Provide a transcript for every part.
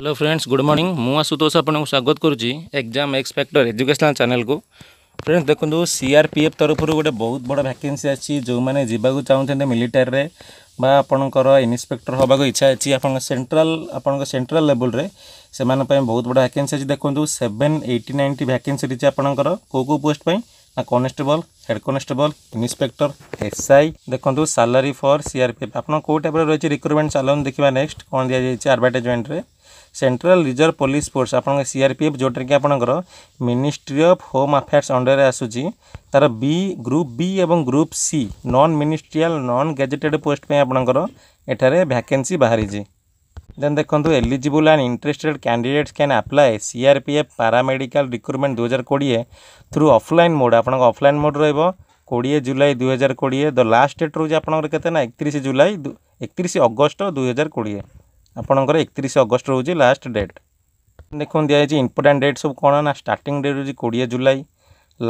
hello friends good morning মু আশুতোষ আপনার স্বাগত করছি এক্সাম এক্সপেক্টর এজুকেশনাল চ্যানেলকে ফ্রেন্ডস দেখুন সিআরপিএফ তরফর গোটে বহুত বড় ভ্যাকেন্সি আসছে যে যাওয়া চাহুছেন মিলিটারি বা আপনার ইন্সপেক্টর হওয়ার ইচ্ছা আছে আপনার সেন্ট্রাল আপনার সেন্ট্রাল লেভেলরে সে বহুত বড় ভ্যাকেন্সি আছে দেখুন সেভেন এইটি নাইনটি ভ্যাকেন্সি রয়েছে আপনার কেউ কেউ পোস্ট পাই না constable head constable inspector SI দেখুন স্যালারি ফর সিআরপিএফ আপনার কেউ টাইপের রয়েছে রিক্রুটমেন্ট চালু দেখবা নেক্সট কোণ দিয়া যাই আডভার্টাইজমেন্টে সেন্ট্রাল রিজর্ভ পুলিশ ফোর্স আপনার সিআরপিএফ যেটা কি আপনার মিনিষ্ট্রি অফ হোম আফেয়ার্স অন্ডরে আসুচি তার বি গ্রুপ বি এবং group C non ministerial non gazetted post পাই আপনার এঠার ভ্যাকেন্সি বাহারিছে দেন দেখুন eligible and interested candidates can apply CRPF paramedical recruitment দুই হাজার কোড়িয়ে থ্রু অফলাইন মোড আপনার অফলাইন মোড রহব কোড়িয়ে জুলাই দুই হাজার কোড়িয়ে দ লাস্ট ডেট রয়েছে আপনার কেতে না একত্রিশ জুলাই একত্রিশ অগস্ট দুই হাজার কোড়িয়ে আপনার একত্রিশ অগস্ট রয়েছে লাস্ট ডেট দেখুন দিয়া হয়েছে ইম্পর্টাট ডেট সব কোণ না স্টার্টিং ডেট রয়েছে কোড়িয়ে জুলাই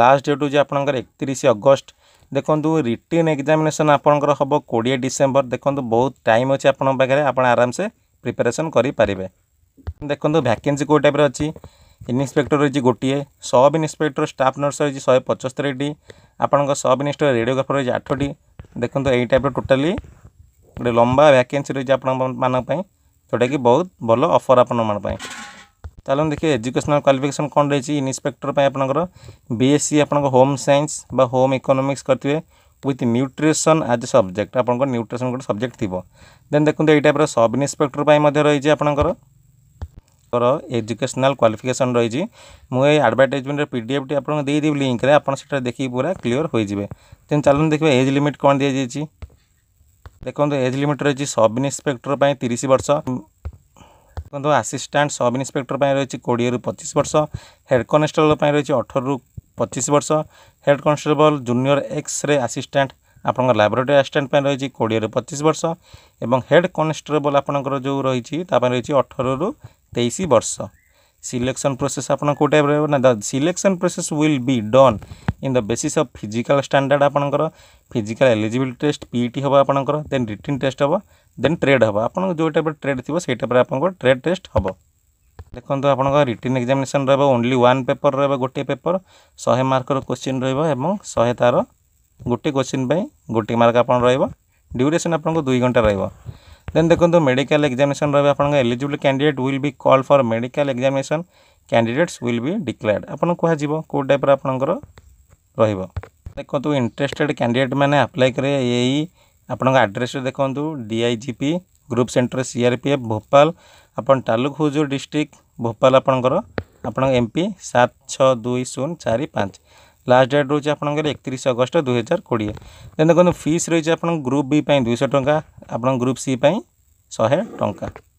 লাস্ট ডেট হচ্ছে আপনার একত্রিশ অগস্ট দেখুন রিটেন এক্সামিনেসন আপনার হব কোড়িয়ে ডিসেম্বর দেখুন বহুত টাইম অছে আপনার পাখে আপনার আরামসে ପ୍ରିପାରେସନ୍ କରିପାରିବେ ଦେଖନ୍ତୁ ଭ୍ୟାକେନ୍ସି କେଉଁ ଟାଇପ୍ର ଅଛି ଇନ୍ସପେକ୍ଟର ରହିଛି ଗୋଟିଏ ସବ୍ ଇନ୍ସପେକ୍ଟର ଷ୍ଟାଫ୍ ନର୍ସ ରହିଛି ଶହେ ପଞ୍ଚସ୍ତରୀଟି ଆପଣଙ୍କ ସବ୍ ଇନ୍ସପେକ୍ଟର ରେଡ଼ିଓଗ୍ରାଫର ରହିଛି ଆଠଟି ଦେଖନ୍ତୁ ଏଇ ଟାଇପ୍ର ଟୋଟାଲି ଗୋଟେ ଲମ୍ବା ଭ୍ୟାକେନ୍ସି ରହିଛି ଆପଣମାନଙ୍କ ପାଇଁ ଯେଉଁଟାକି ବହୁତ ଭଲ ଅଫର୍ ଆପଣମାନଙ୍କ ପାଇଁ ତାହେଲେ ଆମେ ଦେଖିବା ଏଜୁକେସନାଲ୍ କ୍ୱାଲିଫିକେସନ୍ କ'ଣ ରହିଛି ଇନ୍ସପେକ୍ଟର ପାଇଁ ଆପଣଙ୍କର ବି ଏସ୍ ସି ଆପଣଙ୍କ ହୋମ୍ ସାଇନ୍ସ ବା ହୋମ୍ ଇକୋନୋମିକ୍ସ କରିଥିବେ with nutrition as a subject ଆପଣଙ୍କ ନ୍ୟୁଟ୍ରିସନ୍ ଗୋଟେ ସବଜେକ୍ଟ ଥିବ ଦେନ୍ ଦେଖନ୍ତୁ ଏଇ ଟାଇପ୍ର ସବ୍ ଇନ୍ସପେକ୍ଟର ପାଇଁ ମଧ୍ୟ ରହିଛି ଆପଣଙ୍କର এজুকেশনাল কোয়ালিফিকেশন রয়েছে মু এই আডভার্টাইজমেন্টের পিডিএফটি আপনার দিয়ে দেবি লিঙ্করে আপনার সেটা দেখি পুরা ক্লিয়র হয়ে যাবে তেমন চলুন দেখবে এজ লিমিট কম দিয়ে যাই দেখুন এজ লিমিট রয়েছে সব ইন্সপেক্টর পাই তিরিশ বর্ষ দেখুন আসিষ্টাট সব ইন্সপেক্টর পাই রয়েছে কোড়িয়ে পঁচিশ বর্ষ হেড কনস্টেবল পাই রয়েছে অঠর ପଚିଶ ବର୍ଷ head constable junior X-ray assistant ଆପଣଙ୍କ ଲାବୋରେଟୋରୀ ଆସିଷ୍ଟାଣ୍ଟ ପାଇଁ ରହିଛି କୋଡ଼ିଏରୁ ପଚିଶ ବର୍ଷ ଏବଂ ହେଡ଼୍ କନଷ୍ଟେବଲ୍ ଆପଣଙ୍କର ଯେଉଁ ରହିଛି ତା ପାଇଁ ରହିଛି ଅଠରରୁ ତେଇଶ ବର୍ଷ ସିଲେକ୍ସନ୍ ପ୍ରୋସେସ୍ ଆପଣ କେଉଁ ଟାଇପ୍ ରହିବ ନା the selection process will be done in the basis of physical standard ଆପଣଙ୍କର ଫିଜିକାଲ୍ ଏଲିଜିବିଲ୍ ଟେଷ୍ଟ ପିଇଟି ହେବ ଆପଣଙ୍କର ଦେନ୍ ରିଟିନ୍ ଟେଷ୍ଟ ହେବ ଦେନ୍ ଟ୍ରେଡ୍ ହେବ ଆପଣଙ୍କ ଯେଉଁ ଟାଇପ୍ର ଟ୍ରେଡ୍ ଥିବ ସେଇ ଟାଇପ୍ରେ ଆପଣଙ୍କର ଟ୍ରେଡ୍ ଟେଷ୍ଟ ହେବ ଦେଖନ୍ତୁ ଆପଣଙ୍କ ରିଟିନ୍ ଏକ୍ଜାମିନେସନ୍ ରହିବ ଓନ୍ଲି ୱାନ୍ ପେପର୍ ରହିବ ଗୋଟିଏ ପେପର୍ ଶହେ ମାର୍କର କୋଶ୍ଚିନ୍ ରହିବ ଏବଂ ଶହେ ତା'ର ଗୋଟିଏ କୋଶ୍ଚିନ୍ ପାଇଁ ଗୋଟିଏ ମାର୍କ ଆପଣ ରହିବ ଡ୍ୟୁରେସନ୍ ଆପଣଙ୍କୁ ଦୁଇ ଘଣ୍ଟା ରହିବ ଦେନ୍ ଦେଖନ୍ତୁ ମେଡ଼ିକାଲ ଏକ୍ଜାମିନେସନ୍ ରହିବ ଆପଣଙ୍କ eligible candidate will be call for medical examination candidates will be declared ଆପଣଙ୍କୁ କୁହାଯିବ କେଉଁ ଟାଇପ୍ର ଆପଣଙ୍କର ରହିବ ଦେଖନ୍ତୁ ଇଣ୍ଟରେଷ୍ଟେଡ଼୍ କ୍ୟାଣ୍ଡିଡେଟ୍ ମାନେ ଆପ୍ଲାଏ କରିବେ ଏଇ ଆପଣଙ୍କ ଆଡ୍ରେସ୍ରେ ଦେଖନ୍ତୁ D I G P group centre C R P F Bhopal ଆପଣ ତାଲୁକ ହୁଜୁର ଡିଷ୍ଟ୍ରିକ୍ଟ ভোপাল আপনার আপনার এমপি সাত ছ দুই শূন্য চারি পাঁচ লাস্ট ডেট রয়েছে আপনার একত্রিশ অগস্ট দুই হাজার কোড়িয়ে দেন দেখুন ফিস রয়েছে আপনার গ্রুপ বি পাই দুইশ টঙ্কা আপনার গ্রুপ সি পাই শহে টঙ্কা